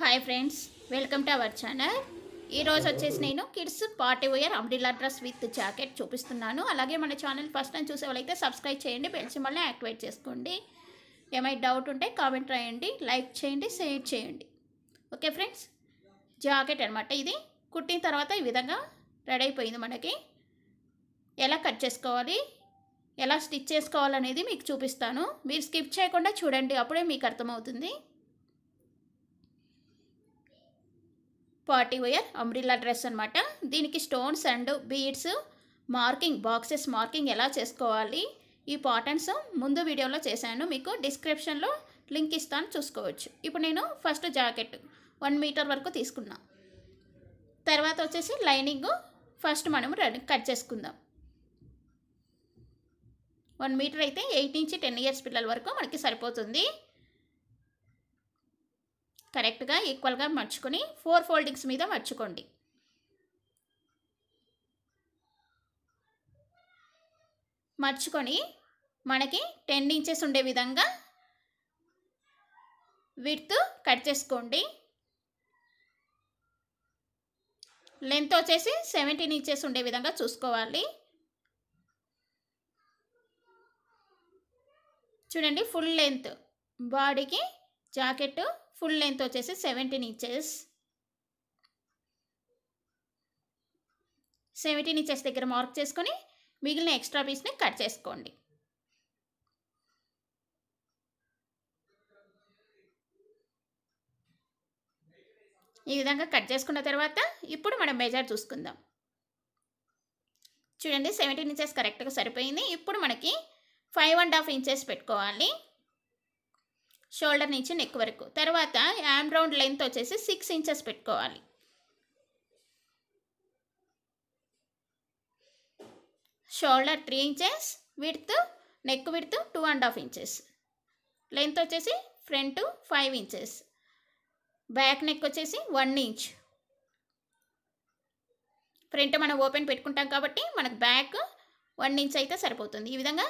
hi friends welcome to our channel ఈరోజు వచ్చేసి నేను kids party wear umbrella dress with jacket చూపిస్తున్నాను అలాగే మన ఛానల్ ఫస్ట్ టైం చూసే వాళ్ళైతే సబ్స్క్రైబ్ చేయండి బెల్ సింబల్ని యాక్టివేట్ చేసుకోండి ఏమైనా డౌట్ ఉంటే కామెంట్ రాయండి లైక్ చేయండి షేర్ చేయండి ఓకే ఫ్రెండ్స్ జాకెట్ అనమాట ఇది కుట్టిన తర్వాత ఈ విధంగా రెడీ అయిపోయింది మనకి ఎలా కట్ చేసుకోవాలి ఎలా స్టిచ్ చేసుకోవాలనేది మీకు చూపిస్తాను మీరు స్కిప్ చేయకుండా చూడండి అప్పుడే మీకు అర్థమవుతుంది పార్టీ వేర్ అంబ్రిల్లా డ్రెస్ అనమాట దీనికి stones and beads marking boxes marking ఎలా చేసుకోవాలి ఈ పాటర్న్స్ ముందు వీడియోలో చేశాను మీకు డిస్క్రిప్షన్లో లింక్ ఇస్తాను చూసుకోవచ్చు ఇప్పుడు నేను ఫస్ట్ జాకెట్ వన్ మీటర్ వరకు తీసుకున్నా తర్వాత వచ్చేసి లైనింగ్ ఫస్ట్ మనం కట్ చేసుకుందాం వన్ మీటర్ అయితే ఎయిట్ నుంచి టెన్ ఇయర్స్ పిల్లల వరకు మనకి సరిపోతుంది కరెక్ట్గా ఈక్వల్గా మర్చుకొని ఫోర్ ఫోల్డింగ్స్ మీద మర్చుకోండి మర్చుకొని మనకి టెన్ ఇంచెస్ ఉండే విధంగా విడ్త్ కట్ చేసుకోండి లెంత్ వచ్చేసి సెవెంటీన్ ఇంచెస్ ఉండే విధంగా చూసుకోవాలి చూడండి ఫుల్ లెంత్ బాడీకి జాకెట్ ఫుల్ లెంత్ వచ్చేసి సెవెంటీన్ ఇంచెస్ సెవెంటీన్ ఇంచెస్ దగ్గర మార్క్ చేసుకొని మిగిలిన ఎక్స్ట్రా పీస్ని కట్ చేసుకోండి ఈ విధంగా కట్ చేసుకున్న తర్వాత ఇప్పుడు మనం మెజర్ చూసుకుందాం చూడండి సెవెంటీన్ ఇంచెస్ కరెక్ట్గా సరిపోయింది ఇప్పుడు మనకి ఫైవ్ అండ్ హాఫ్ ఇంచెస్ పెట్టుకోవాలి షోల్డర్ నుంచి నెక్ వరకు తర్వాత యామ్ రౌండ్ లెంత్ వచ్చేసి సిక్స్ ఇంచెస్ పెట్టుకోవాలి shoulder three inches width neck width two and half inches length వచ్చేసి front five inches back neck వచ్చేసి వన్ ఇంచ్ ఫ్రంట్ మనం ఓపెన్ పెట్టుకుంటాం కాబట్టి మనకు బ్యాక్ వన్ ఇంచ్ అయితే సరిపోతుంది ఈ విధంగా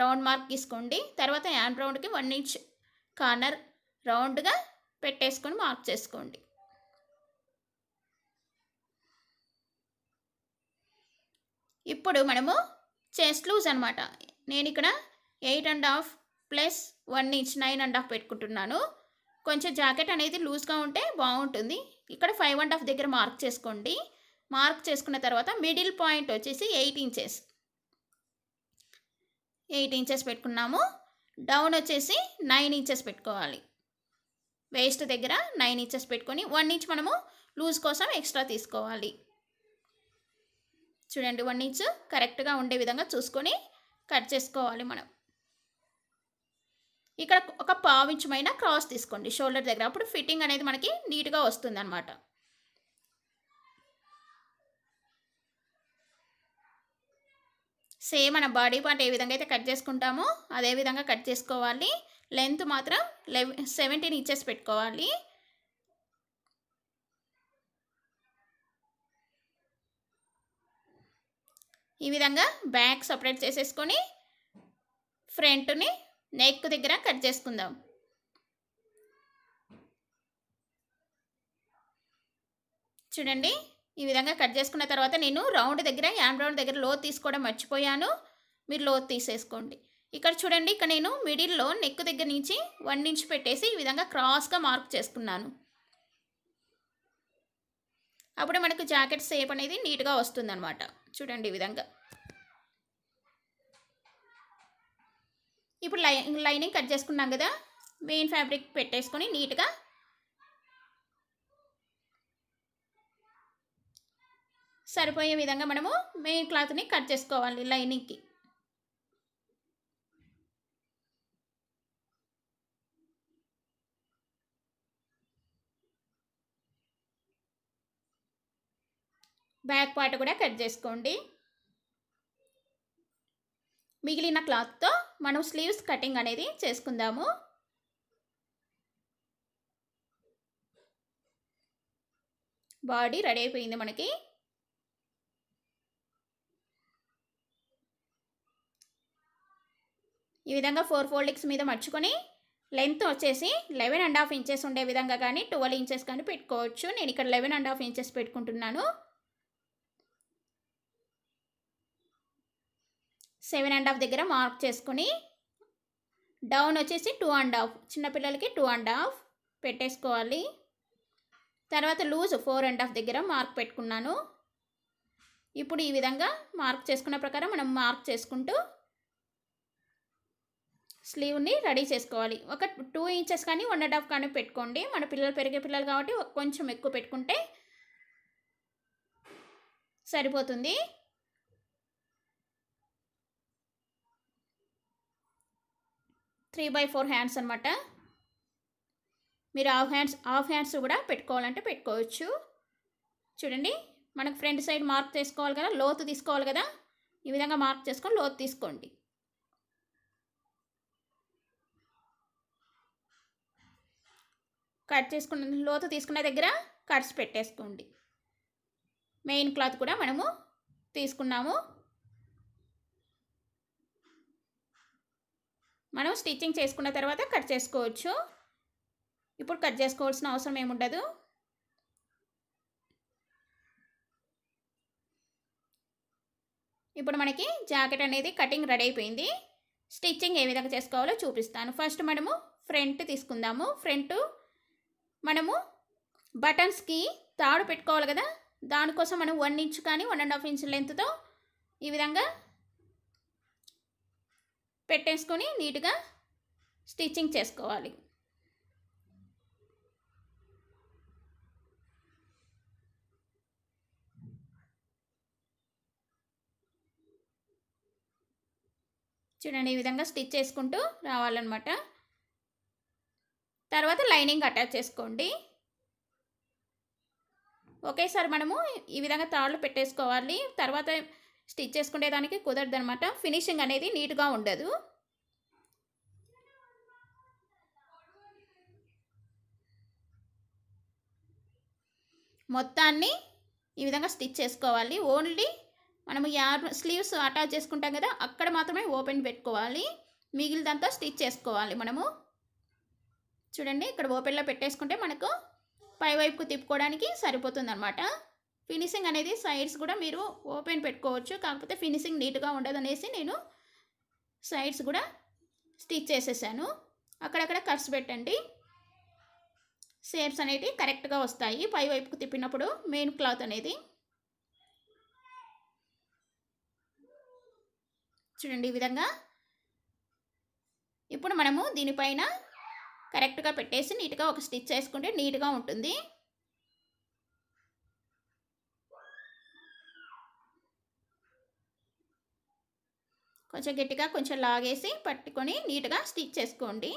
రౌండ్ మార్క్ తీసుకోండి తర్వాత యాండ్ రౌండ్కి వన్ ఇంచ్ కార్నర్ రౌండ్గా పెట్టేసుకొని మార్క్ చేసుకోండి ఇప్పుడు మనము చెస్ట్ లూజ్ అనమాట నేను ఇక్కడ eight and half plus one inch nine and half పెట్టుకుంటున్నాను కొంచెం జాకెట్ అనేది లూజ్గా ఉంటే బాగుంటుంది ఇక్కడ ఫైవ్ అండ్ హాఫ్ దగ్గర మార్క్ చేసుకోండి మార్క్ చేసుకున్న తర్వాత మిడిల్ పాయింట్ వచ్చేసి ఎయిట్ ఇంచెస్ ఎయిట్ ఇంచెస్ పెట్టుకున్నాము డౌన్ వచ్చేసి నైన్ ఇంచెస్ పెట్టుకోవాలి వేస్ట్ దగ్గర నైన్ ఇంచెస్ పెట్టుకొని వన్ ఇంచ్ మనము లూజ్ కోసం ఎక్స్ట్రా తీసుకోవాలి చూడండి వన్ ఇంచ్ కరెక్ట్గా ఉండే విధంగా చూసుకొని కట్ చేసుకోవాలి మనం ఇక్కడ ఒక పావించమైన క్రాస్ తీసుకోండి షోల్డర్ దగ్గర అప్పుడు ఫిట్టింగ్ అనేది మనకి నీట్గా వస్తుంది అనమాట సేమ్ మన బాడీ పార్ట్ ఏ విధంగా అయితే కట్ చేసుకుంటామో అదే విధంగా కట్ చేసుకోవాలి లెంత్ మాత్రం లెవ్ సెవెంటీన్ ఇంచెస్ పెట్టుకోవాలి ఈ విధంగా బ్యాక్ సపరేట్ చేసేసుకొని ఫ్రంట్ని నెక్ దగ్గర కట్ చేసుకుందాం చూడండి ఈ విధంగా కట్ చేసుకున్న తర్వాత నేను రౌండ్ దగ్గర యామ్ రౌండ్ దగ్గర లో తీసుకోవడం మర్చిపోయాను మీరు లో తీసేసుకోండి ఇక్కడ చూడండి ఇక్కడ నేను మిడిల్లో నెక్ దగ్గర నుంచి వన్ ఇంచ్ పెట్టేసి ఈ విధంగా క్రాస్గా మార్క్ చేసుకున్నాను అప్పుడు మనకు జాకెట్ సేప్ అనేది నీట్గా వస్తుందన్నమాట చూడండి ఈ విధంగా ఇప్పుడు లై లైనింగ్ కట్ చేసుకున్నాం కదా మెయిన్ ఫ్యాబ్రిక్ పెట్టేసుకొని నీట్గా సరిపోయే విధంగా మనము మెయిన్ క్లాత్ని కట్ చేసుకోవాలి లైనింగ్కి బ్యాక్ పార్ట్ కూడా కట్ చేసుకోండి మిగిలిన క్లాత్తో మనం స్లీవ్స్ కటింగ్ అనేది చేసుకుందాము బాడీ రెడీ అయిపోయింది మనకి ఈ విధంగా ఫోర్ ఫోల్డింగ్స్ మీద మర్చుకొని లెంత్ వచ్చేసి లెవెన్ అండ్ హాఫ్ ఇంచెస్ ఉండే విధంగా కానీ ట్వెల్వ్ ఇంచెస్ కానీ పెట్టుకోవచ్చు నేను ఇక్కడ లెవెన్ అండ్ హాఫ్ ఇంచెస్ పెట్టుకుంటున్నాను సెవెన్ అండ్ హాఫ్ దగ్గర మార్క్ చేసుకుని డౌన్ వచ్చేసి టూ అండ్ హాఫ్ చిన్నపిల్లలకి టూ అండ్ హాఫ్ పెట్టేసుకోవాలి తర్వాత లూజ్ ఫోర్ అండ్ హాఫ్ దగ్గర మార్క్ పెట్టుకున్నాను ఇప్పుడు ఈ విధంగా మార్క్ చేసుకున్న ప్రకారం మనం మార్క్ చేసుకుంటూ స్లీవ్ని రెడీ చేసుకోవాలి ఒక టూ ఇంచెస్ కానీ వన్ అండ్ హాఫ్ కానీ పెట్టుకోండి మన పిల్లలు పెరిగే పిల్లలు కాబట్టి కొంచెం ఎక్కువ పెట్టుకుంటే సరిపోతుంది త్రీ బై ఫోర్ హ్యాండ్స్ అనమాట మీరు హాఫ్ హ్యాండ్స్ హాఫ్ హ్యాండ్స్ కూడా పెట్టుకోవాలంటే పెట్టుకోవచ్చు చూడండి మనకు ఫ్రంట్ సైడ్ మార్క్ చేసుకోవాలి కదా లోతు తీసుకోవాలి కదా ఈ విధంగా మార్క్ చేసుకొని లోతు తీసుకోండి కట్ చేసుకున్న లోతు తీసుకున్న దగ్గర కట్స్ పెట్టేసుకోండి మెయిన్ క్లాత్ కూడా మనము తీసుకున్నాము మనం స్టిచ్చింగ్ చేసుకున్న తర్వాత కట్ చేసుకోవచ్చు ఇప్పుడు కట్ చేసుకోవాల్సిన అవసరం ఏముండదు ఇప్పుడు మనకి జాకెట్ అనేది కటింగ్ రెడీ అయిపోయింది స్టిచ్చింగ్ ఏ విధంగా చేసుకోవాలో చూపిస్తాను ఫస్ట్ మనము ఫ్రంట్ తీసుకుందాము ఫ్రంట్ మనము బటన్స్కి తాడు పెట్టుకోవాలి కదా దానికోసం మనం వన్ ఇంచ్ కానీ వన్ అండ్ హాఫ్ ఇంచ్ లెంత్తో ఈ విధంగా పెట్టేసుకొని నీట్గా స్టిచ్చింగ్ చేసుకోవాలి చూడండి ఈ విధంగా స్టిచ్ చేసుకుంటూ రావాలన్నమాట తర్వాత లైనింగ్ అటాచ్ చేసుకోండి ఒకేసారి మనము ఈ విధంగా తాళ్ళు పెట్టేసుకోవాలి తర్వాత స్టిచ్ చేసుకునేదానికి కుదరదు అనమాట ఫినిషింగ్ అనేది నీట్గా ఉండదు మొత్తాన్ని ఈ విధంగా స్టిచ్ చేసుకోవాలి ఓన్లీ మనము యార్ స్లీవ్స్ అటాచ్ చేసుకుంటాం కదా అక్కడ మాత్రమే ఓపెన్ పెట్టుకోవాలి మిగిలిదంతా స్టిచ్ చేసుకోవాలి మనము చూడండి ఇక్కడ ఓపెన్లో పెట్టేసుకుంటే మనకు పైవైపుకు తిప్పుకోవడానికి సరిపోతుంది అనమాట ఫినిషింగ్ అనేది సైడ్స్ కూడా మీరు ఓపెన్ పెట్టుకోవచ్చు కాకపోతే ఫినిషింగ్ నీట్గా ఉండదనేసి నేను సైడ్స్ కూడా స్టిచ్ చేసేసాను అక్కడక్కడ కట్స్ పెట్టండి షేప్స్ అనేవి కరెక్ట్గా వస్తాయి పై వైపుకు తిప్పినప్పుడు మెయిన్ క్లాత్ అనేది చూడండి ఈ విధంగా ఇప్పుడు మనము దీనిపైన కరెక్ట్గా పెట్టేసి నీట్గా ఒక స్టిచ్ వేసుకుంటే నీట్గా ఉంటుంది కొంచెం గట్టిగా కొంచెం లాగేసి పట్టుకొని నీట్గా స్టిచ్ చేసుకోండి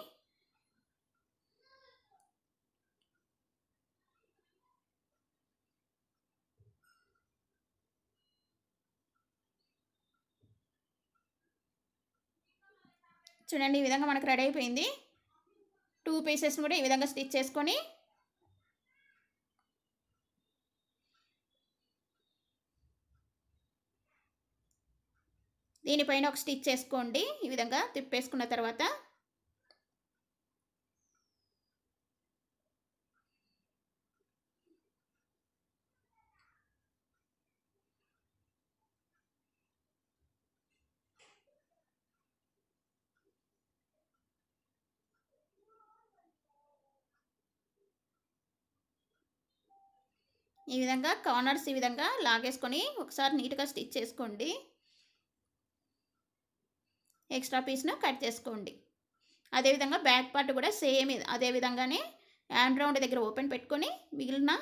చూడండి ఈ విధంగా మనకు రెడీ అయిపోయింది టూ పీసెస్ కూడా ఈ విధంగా స్టిచ్ చేసుకొని దీనిపైన ఒక స్టిచ్ చేసుకోండి ఈ విధంగా తిప్పేసుకున్న తర్వాత ఈ విధంగా కార్నర్స్ ఈ విధంగా లాగేసుకొని ఒకసారి నీట్గా స్టిచ్ చేసుకోండి ఎక్స్ట్రా పీస్ను కట్ చేసుకోండి అదేవిధంగా బ్యాక్ పార్ట్ కూడా సేమ్ అదే విధంగానే హ్యాండ్ రౌండ్ దగ్గర ఓపెన్ పెట్టుకొని మిగిలిన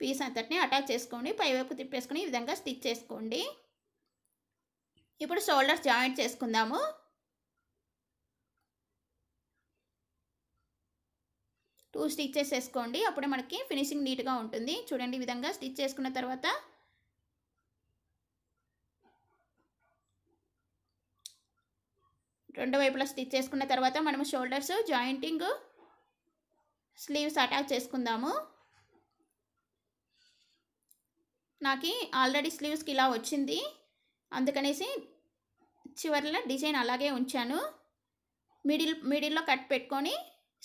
పీస్ అంతటిని అటాచ్ చేసుకోండి పైవైపు తిప్పేసుకొని ఈ విధంగా స్టిచ్ చేసుకోండి ఇప్పుడు షోల్డర్స్ జాయింట్ చేసుకుందాము టూ స్టిచ్చెస్ వేసుకోండి అప్పుడే మనకి ఫినిషింగ్ నీట్గా ఉంటుంది చూడండి ఈ విధంగా స్టిచ్ చేసుకున్న తర్వాత రెండు వైపులా స్టిచ్ చేసుకున్న తర్వాత మనము షోల్డర్స్ జాయింటింగ్ స్లీవ్స్ అటాచ్ చేసుకుందాము నాకు ఆల్రెడీ స్లీవ్స్కి ఇలా వచ్చింది అందుకనేసి చివరిలో డిజైన్ అలాగే ఉంచాను మిడిల్ మిడిల్లో కట్ పెట్టుకొని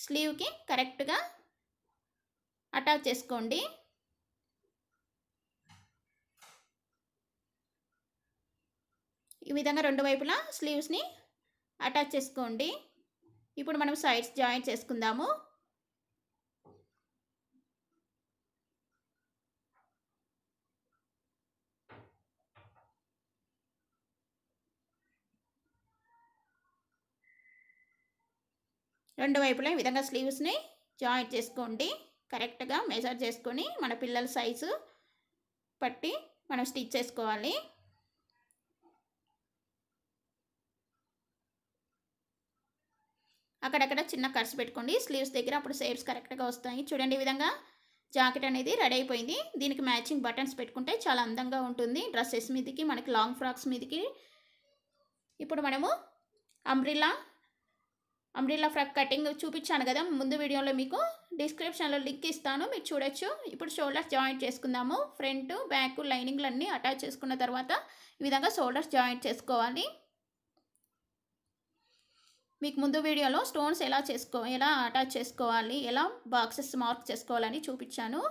స్లీవ్కి కరెక్ట్గా అటాచ్ చేసుకోండి ఈ విధంగా రెండు వైపులా స్లీవ్స్ని అటాచ్ చేసుకోండి ఇప్పుడు మనం సైడ్స్ జాయింట్ చేసుకుందాము రెండు వైపులా ఈ విధంగా స్లీవ్స్ని జాయింట్ చేసుకోండి కరెక్ట్గా మెజర్ చేసుకొని మన పిల్లల సైజు పట్టి మనం స్టిచ్ చేసుకోవాలి అక్కడక్కడ చిన్న కర్స్ పెట్టుకోండి స్లీవ్స్ దగ్గర అప్పుడు షేప్స్ కరెక్ట్గా వస్తాయి చూడండి ఈ విధంగా జాకెట్ అనేది రెడీ అయిపోయింది దీనికి మ్యాచింగ్ బటన్స్ పెట్టుకుంటే చాలా అందంగా ఉంటుంది డ్రెస్సెస్ మీదకి మనకి లాంగ్ ఫ్రాక్స్ మీదకి ఇప్పుడు మనము అంబ్రిలా అంబ్రిల్లా ఫ్రాక్ కటింగ్ చూపించాను కదా ముందు వీడియోలో మీకు డిస్క్రిప్షన్లో లింక్ ఇస్తాను మీరు చూడొచ్చు ఇప్పుడు షోల్డర్స్ జాయింట్ చేసుకుందాము ఫ్రంట్ బ్యాక్ లైనింగ్లు అన్నీ అటాచ్ చేసుకున్న తర్వాత ఈ విధంగా షోల్డర్స్ జాయింట్ చేసుకోవాలి మీకు ముందు వీడియోలో స్టోన్స్ ఎలా చేసుకో ఎలా అటాచ్ చేసుకోవాలి ఎలా బాక్సెస్ మార్క్ చేసుకోవాలని చూపించాను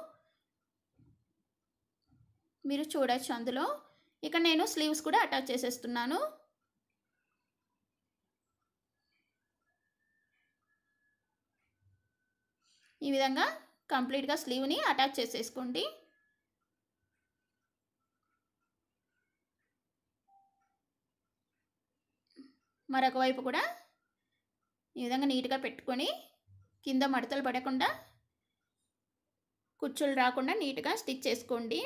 మీరు చూడొచ్చు అందులో ఇక్కడ నేను స్లీవ్స్ కూడా అటాచ్ చేసేస్తున్నాను ఈ విధంగా కంప్లీట్గా స్లీవ్ని అటాచ్ చేసేసుకోండి మరొక వైపు కూడా ఈ విధంగా నీట్గా పెట్టుకొని కింద మడతలు పడకుండా కుచ్చులు రాకుండా నీట్గా స్టిచ్ చేసుకోండి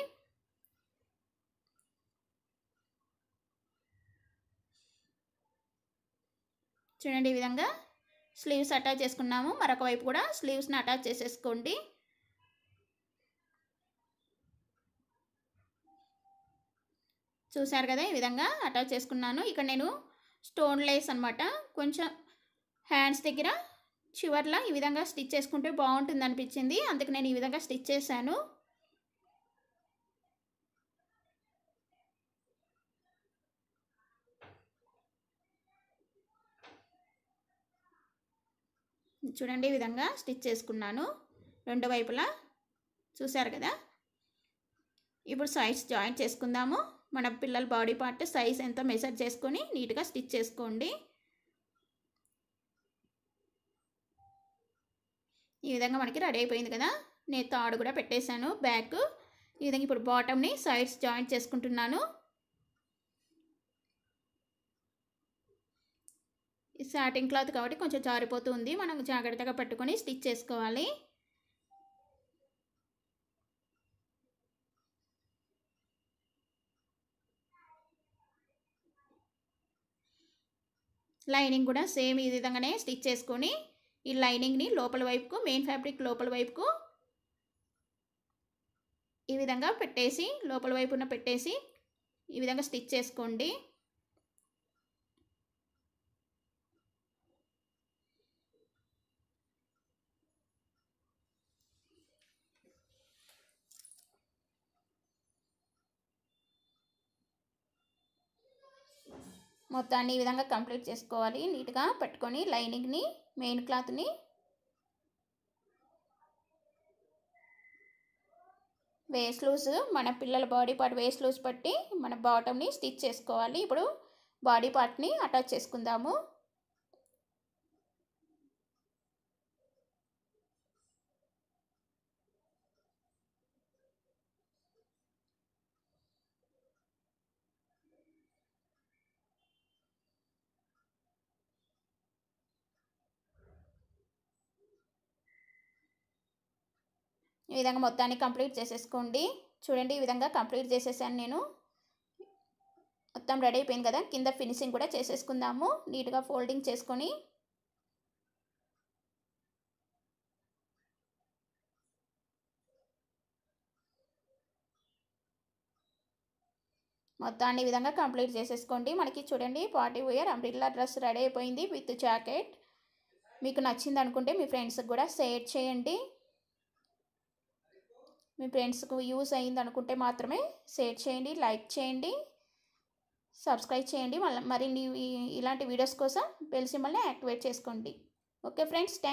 చూడండి ఈ విధంగా స్లీవ్స్ అటాచ్ చేసుకున్నాము మరొక వైపు కూడా స్లీవ్స్ని అటాచ్ చేసేసుకోండి చూశారు కదా ఈ విధంగా అటాచ్ చేసుకున్నాను ఇక్కడ నేను స్టోన్ లేస్ అనమాట కొంచెం హ్యాండ్స్ దగ్గర చివర్లా ఈ విధంగా స్టిచ్ చేసుకుంటే బాగుంటుంది అనిపించింది అందుకు నేను ఈ విధంగా స్టిచ్ చేశాను చూడండి ఈ విధంగా స్టిచ్ చేసుకున్నాను రెండు వైపులా చూశారు కదా ఇప్పుడు సైజ్ జాయింట్ చేసుకుందాము మన పిల్లల బాడీ పార్ట్ సైజ్ ఎంత మెసర్ చేసుకొని నీట్గా స్టిచ్ చేసుకోండి ఈ విధంగా మనకి రెడీ అయిపోయింది కదా నేను తాడు కూడా పెట్టేశాను బ్యాక్ ఈ విధంగా ఇప్పుడు బాటమ్ని సైడ్స్ జాయింట్ చేసుకుంటున్నాను సాటిన్ క్లాత్ కాబట్టి కొంచెం జారిపోతుంది మనం జాగ్రత్తగా పట్టుకొని స్టిచ్ చేసుకోవాలి లైనింగ్ కూడా సేమ్ ఈ విధంగానే స్టిచ్ చేసుకొని ఈ లైనింగ్ని లోపల వైపుకు మెయిన్ ఫ్యాబ్రిక్ లోపల వైపుకు ఈ విధంగా పెట్టేసి లోపల వైపున పెట్టేసి ఈ విధంగా స్టిచ్ చేసుకోండి మొత్తాన్ని ఈ విధంగా కంప్లీట్ చేసుకోవాలి నీట్గా పట్టుకొని లైనింగ్ని మెయిన్ క్లాత్ని వేస్ట్ లూజ్ మన పిల్లల బాడీ పార్ట్ వేస్ట్ లూజ్ పట్టి మన బాటమ్ని స్టిచ్ చేసుకోవాలి ఇప్పుడు బాడీ పార్ట్ని అటాచ్ చేసుకుందాము ఈ విధంగా మొత్తాన్ని కంప్లీట్ చేసేసుకోండి చూడండి ఈ విధంగా కంప్లీట్ చేసేసాను నేను మొత్తం రెడీ అయిపోయింది కదా కింద ఫినిషింగ్ కూడా చేసేసుకుందాము నీట్గా ఫోల్డింగ్ చేసుకొని మొత్తాన్ని ఈ విధంగా కంప్లీట్ చేసేసుకోండి మనకి చూడండి party wear umbrella dress ready అయిపోయింది విత్ జాకెట్ మీకు నచ్చింది అనుకుంటే మీ ఫ్రెండ్స్కి కూడా షేర్ చేయండి మీ ఫ్రెండ్స్కు యూస్ అయింది అనుకుంటే మాత్రమే షేర్ చేయండి లైక్ చేయండి సబ్స్క్రైబ్ చేయండి మళ్ళీ మరిన్ని ఇలాంటి వీడియోస్ కోసం బెల్ మళ్ళీ యాక్టివేట్ చేసుకోండి ఓకే ఫ్రెండ్స్ థ్యాంక్